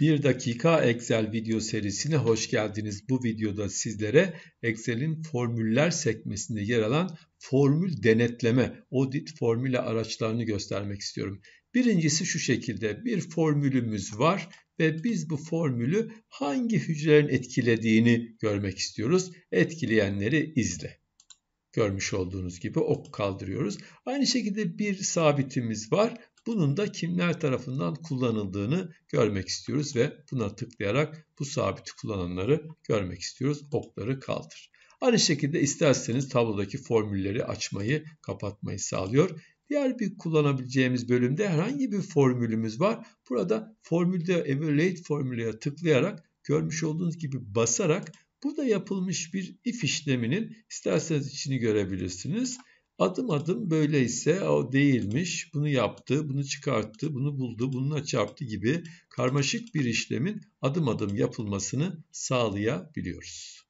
1 dakika Excel video serisine hoş geldiniz. Bu videoda sizlere Excel'in formüller sekmesinde yer alan formül denetleme, audit formüle araçlarını göstermek istiyorum. Birincisi şu şekilde bir formülümüz var ve biz bu formülü hangi hücrelerin etkilediğini görmek istiyoruz. Etkileyenleri izle görmüş olduğunuz gibi ok kaldırıyoruz. Aynı şekilde bir sabitimiz var. Bunun da kimler tarafından kullanıldığını görmek istiyoruz ve buna tıklayarak bu sabiti kullananları görmek istiyoruz. Okları kaldır. Aynı şekilde isterseniz tablodaki formülleri açmayı, kapatmayı sağlıyor. Diğer bir kullanabileceğimiz bölümde herhangi bir formülümüz var. Burada formülde evaluate formülüye tıklayarak görmüş olduğunuz gibi basarak burada yapılmış bir if işleminin isterseniz içini görebilirsiniz. Adım adım böyleyse o değilmiş, bunu yaptı, bunu çıkarttı, bunu buldu, bununla çarptı gibi karmaşık bir işlemin adım adım yapılmasını sağlayabiliyoruz.